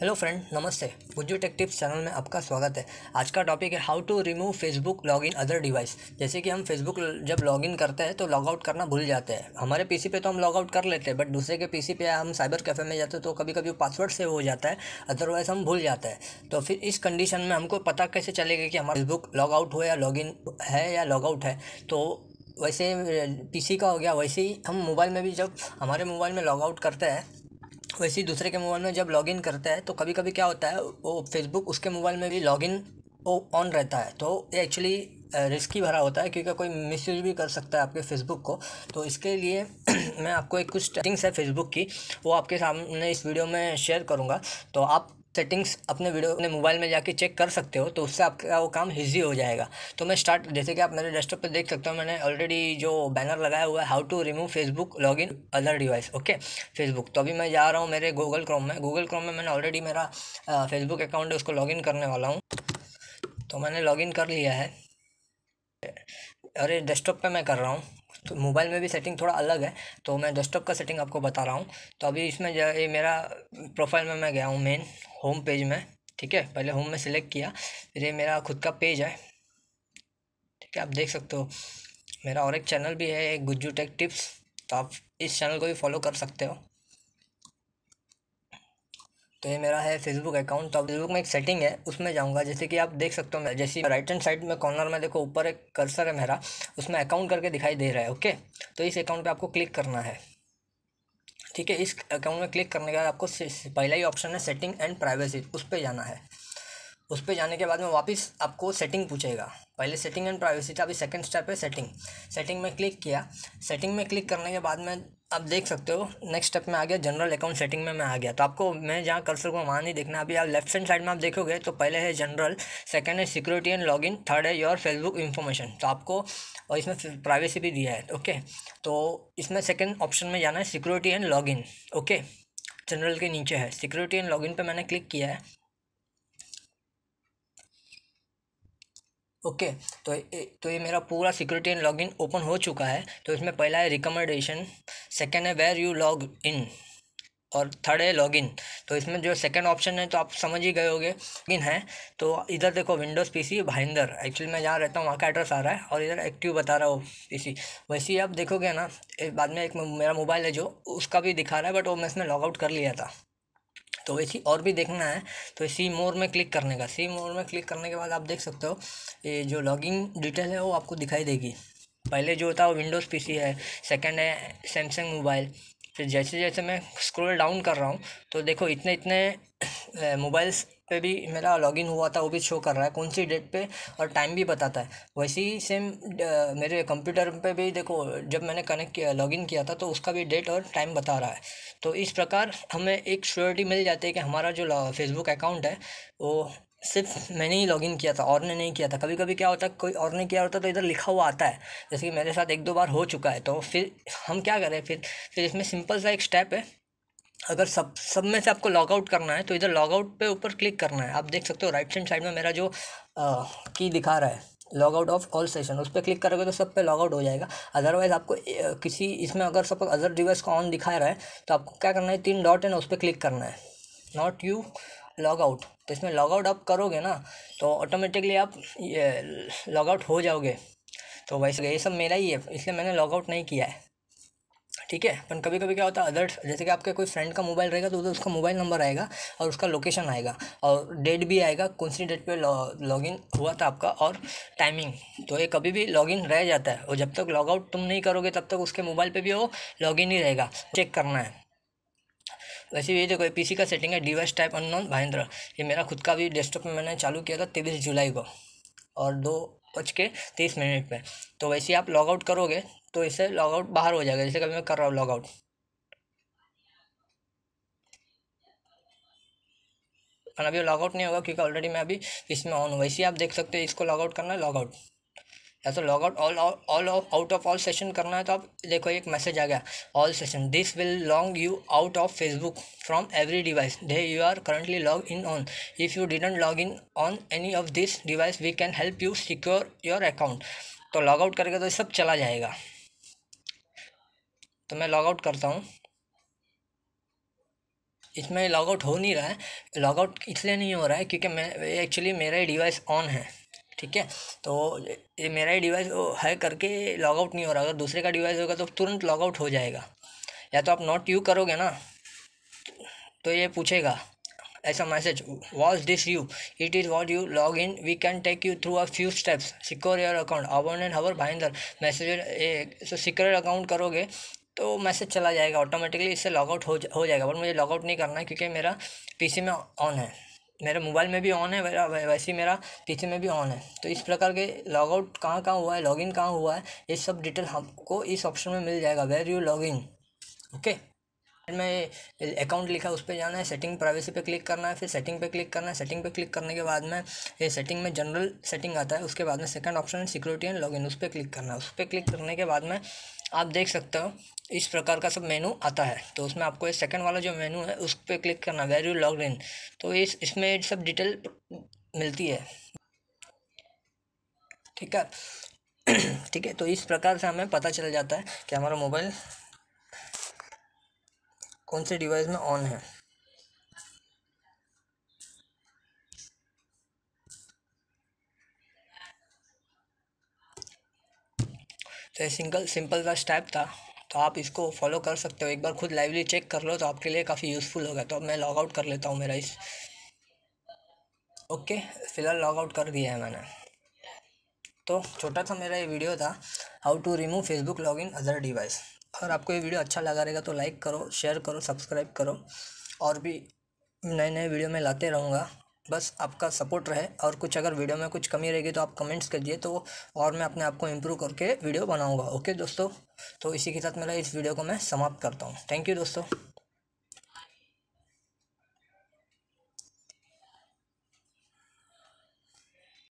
hello friend नमस्ते मुझे take tips channel में आपका स्वागत है आज का टॉपिक है how to remove Facebook log in other device जैसे कि हम फेसबुक जब लॉग इन करते हैं तो लॉग आउट करना भूल जाते हैं हमारे पीसी पे तो हम लॉग आउट कर लेते हैं बट दूसरे के पीसी पे हम साइबर कैफ़े में जाते हैं तो कभी कभी पासवर्ड सेव हो जाता है अदरवाइज़ हम भूल जाते हैं तो फिर इस कंडीशन में हमको पता कैसे चलेगा कि हमारा फेसबुक लॉग आउट हो या लॉग इन है या लॉग आउट है तो वैसे पीसी का हो गया वैसे ही हम मोबाइल में भी जब हमारे मोबाइल में लॉग आउट करते हैं वैसे तो ही दूसरे के मोबाइल में जब लॉगिन करता है तो कभी कभी क्या होता है वो फेसबुक उसके मोबाइल में भी लॉगिन ऑन रहता है तो ये एक्चुअली रिस्की भरा होता है क्योंकि कोई मिस भी कर सकता है आपके फेसबुक को तो इसके लिए मैं आपको एक कुछ सेटिंग्स है फेसबुक की वो आपके सामने इस वीडियो में शेयर करूँगा तो आप सेटिंग्स अपने वीडियो अपने मोबाइल में जाके चेक कर सकते हो तो उससे आपका वो काम ईजी हो जाएगा तो मैं स्टार्ट जैसे कि आप मेरे डेस्कटॉप पर देख सकते हो मैंने ऑलरेडी जो बैनर लगाया हुआ है how to remove Facebook log in other device okay Facebook तो अभी मैं जा रहा हूँ मेरे गूगल क्रोम में गूगल क्रोम में मैंने ऑलरेडी मेरा फेसबुक अकाउंट है उसको लॉग इन करने वाला हूँ तो मैंने इन कर लिया है अरे डेस्कटॉप पर मैं कर रहा हूँ तो मोबाइल में भी सेटिंग थोड़ा अलग है तो मैं डेस्कटॉप का सेटिंग आपको बता रहा हूँ तो अभी इसमें जो ये मेरा प्रोफाइल में मैं गया हूँ मेन होम पेज में ठीक है पहले होम में सेलेक्ट किया फिर ये मेरा खुद का पेज है ठीक है आप देख सकते हो मेरा और एक चैनल भी है गुज्जू टेक टिप्स तो आप इस चैनल को भी फॉलो कर सकते हो तो ये मेरा है फेसबुक अकाउंट तो फेसबुक में एक सेटिंग है उसमें जाऊंगा जैसे कि आप देख सकते हो जैसे राइट हैंड साइड में कॉर्नर में देखो ऊपर एक कर्सर है मेरा उसमें अकाउंट करके दिखाई दे रहा है ओके तो इस अकाउंट पे आपको क्लिक करना है ठीक है इस अकाउंट में क्लिक करने के बाद आपको पहला ही ऑप्शन है सेटिंग एंड प्राइवेसी उस पर जाना है उस पर जाने के बाद में वापस आपको सेटिंग पूछेगा पहले सेटिंग एंड प्राइवेसी था अभी सेकंड स्टेप है सेटिंग सेटिंग में क्लिक किया सेटिंग में क्लिक करने के बाद में आप देख सकते हो नेक्स्ट स्टेप में आ गया जनरल अकाउंट सेटिंग में मैं आ गया तो आपको मैं जहाँ कर सकूँ वहाँ नहीं देखना अभी आप लेफ्ट हैंड साइड में आप देखोगे तो पहले है जनरल सेकंड है सिक्योरिटी एंड लॉगिन थर्ड है योर फेसबुक इन्फॉर्मेशन तो आपको और इसमें प्राइवेसी भी दिया है ओके तो इसमें सेकेंड ऑप्शन में जाना है security and login okay general के नीचे है सिक्योरिटी एंड लॉगिन पर मैंने क्लिक किया है ओके तो तो ये मेरा पूरा सिक्योरिटी एंड लॉगिन ओपन हो चुका है तो इसमें पहला है रिकमेंडेशन सेकेंड है वेयर यू लॉग इन और थर्ड है लॉगिन तो इसमें जो सेकंड ऑप्शन है तो आप समझ ही गए गए लॉगिन है तो इधर देखो विंडोज़ पीसी भाइंदर एक्चुअली मैं जहाँ रहता हूँ वहाँ का एड्रेस आ रहा है और इधर एक्टिव बता रहा हूँ पीसी वैसे ही आप देखोगे ना बाद में एक मेरा मोबाइल है जो उसका भी दिखा रहा है बट वो मैं इसमें लॉगआउट कर लिया था तो ऐसी और भी देखना है तो सी मोर में क्लिक करने का सी मोर में क्लिक करने के बाद आप देख सकते हो ये जो लॉगिंग डिटेल है वो आपको दिखाई देगी पहले जो होता है विंडोज़ पीसी है सेकंड है सैमसंग मोबाइल फिर जैसे जैसे मैं स्क्रॉल डाउन कर रहा हूँ तो देखो इतने इतने मोबाइल्स पे भी मेरा लॉगिन हुआ था वो भी शो कर रहा है कौन सी डेट पे और टाइम भी बताता है वैसे ही सेम मेरे कंप्यूटर पे भी देखो जब मैंने कनेक्ट किया लॉगिन किया था तो उसका भी डेट और टाइम बता रहा है तो इस प्रकार हमें एक श्योरिटी मिल जाती है कि हमारा जो फेसबुक अकाउंट है वो सिर्फ मैंने ही लॉगिन किया था और ने नहीं किया था कभी कभी क्या होता है कोई और ने किया होता तो इधर लिखा हुआ आता है जैसे कि मेरे साथ एक दो बार हो चुका है तो फिर हम क्या करें फिर फिर इसमें सिंपल सा एक स्टेप है अगर सब सब में से आपको लॉगआउट करना है तो इधर लॉगआउट पे ऊपर क्लिक करना है आप देख सकते हो राइट हैंड साइड में मेरा जो आ, की दिखा रहा है log out of all session उस पर क्लिक करोगे तो सब पे लॉग आउट हो जाएगा अदरवाइज आपको किसी इसमें अगर सब अदर डिवाइस को ऑन दिखा रहा है तो आपको क्या करना है तीन डॉट है ना उस पर क्लिक करना है नॉट यू लॉग आउट तो इसमें लॉग आउट आप करोगे ना तो ऑटोमेटिकली आप लॉग आउट हो जाओगे तो वैसे ये सब मेरा ही है इसलिए मैंने लॉग आउट नहीं किया है ठीक है पर कभी कभी क्या होता है अदर्स जैसे कि आपके कोई फ्रेंड का मोबाइल रहेगा तो उधर उसका मोबाइल नंबर आएगा और उसका लोकेशन आएगा और डेट भी आएगा कौन सी डेट पर लॉग इन हुआ था आपका और टाइमिंग तो ये कभी भी लॉग इन रह जाता है और जब तक लॉग आउट तुम नहीं करोगे तब तक उसके मोबाइल पर भी वो लॉग इन ही रहेगा चेक करना है वैसे ये देखो पीसी का सेटिंग है डिवाइस टाइप अननोन भाइंद्र ये मेरा खुद का भी डेस्कटॉप में मैंने चालू किया था तेईस जुलाई को और दो बज के तीस मिनट पर तो वैसे आप लॉग आउट करोगे तो इससे लॉग आउट बाहर हो जाएगा जैसे कभी मैं कर रहा हूँ लॉग आउट अभी लॉग आउट नहीं होगा क्योंकि ऑलरेडी मैं अभी इसमें ऑन वैसे ही आप देख सकते हैं इसको लॉग आउट करना है लॉग आउट या तो log out all all out of all session करना है तो आप देखो एक मैसेज आ गया all session this will log you out of Facebook from every device they you are currently log in on if you didn't log in on any of this device we can help you secure your account तो log out करके तो सब चला जाएगा तो मैं logout करता हूँ इसमें लॉगआउट हो नहीं रहा है लॉगआउट इसलिए नहीं हो रहा है क्योंकि मैं एक्चुअली मेरा ही डिवाइस ऑन है ठीक है तो ये मेरा ही डिवाइस है करके लॉगआउट नहीं हो रहा अगर दूसरे का डिवाइस होगा तो तुरंत लॉगआउट हो जाएगा या तो आप नॉट यू करोगे ना तो ये पूछेगा ऐसा message was this you it is what you log in we can take you through a few steps secure your account अबाउंड एंड हवर भाइंदर मैसेज सिक्योर अकाउंट करोगे तो मैसेज चला जाएगा ऑटोमेटिकली इससे लॉगआउट हो जा, हो जाएगा बट मुझे लॉगआउट नहीं करना है क्योंकि मेरा पीसी में ऑन है मेरे मोबाइल में भी ऑन है मेरा वैसे ही मेरा पीसी में भी ऑन है तो इस प्रकार के लॉगआउट कहाँ कहाँ हुआ है लॉगिन कहाँ हुआ है ये सब डिटेल हमको इस ऑप्शन में मिल जाएगा वेर यू इन ओके में अकाउंट लिखा उस पर जाना है सेटिंग प्राइवेसी पे क्लिक करना है फिर सेटिंग पे क्लिक करना है सेटिंग पे क्लिक करने के बाद में ये सेटिंग में जनरल सेटिंग आता है उसके बाद में सेकंड ऑप्शन है सिक्योरिटी एंड लॉगिन उस पर क्लिक करना है उस पर क्लिक करने के बाद में आप देख सकते हो इस प्रकार का सब मेनू आता है तो उसमें आपको ये सेकंड वाला जो मेनू है उस पर क्लिक करना यू लॉग इन तो इस इसमें सब डिटेल मिलती है ठीक है ठीक है तो इस प्रकार से हमें पता चल जाता है कि हमारा मोबाइल कौन से डिवाइस में ऑन है तो ये सिंगल सिंपल सा स्टेप था तो आप इसको फॉलो कर सकते हो एक बार खुद लाइवली चेक कर लो तो आपके लिए काफ़ी यूज़फुल होगा तो अब मैं लॉग आउट कर लेता हूँ मेरा इस ओके फ़िलहाल लॉग आउट कर दिया है मैंने तो छोटा सा मेरा ये वीडियो था how to remove Facebook log in other device अगर आपको ये वीडियो अच्छा लगा रहेगा तो लाइक करो शेयर करो सब्सक्राइब करो और भी नए नए वीडियो में लाते रहूँगा बस आपका सपोर्ट रहे और कुछ अगर वीडियो में कुछ कमी रहेगी तो आप कमेंट्स करिए तो और मैं अपने आप को इम्प्रूव करके वीडियो बनाऊँगा ओके दोस्तों तो इसी के साथ मेरा इस वीडियो को मैं समाप्त करता हूँ थैंक यू दोस्तों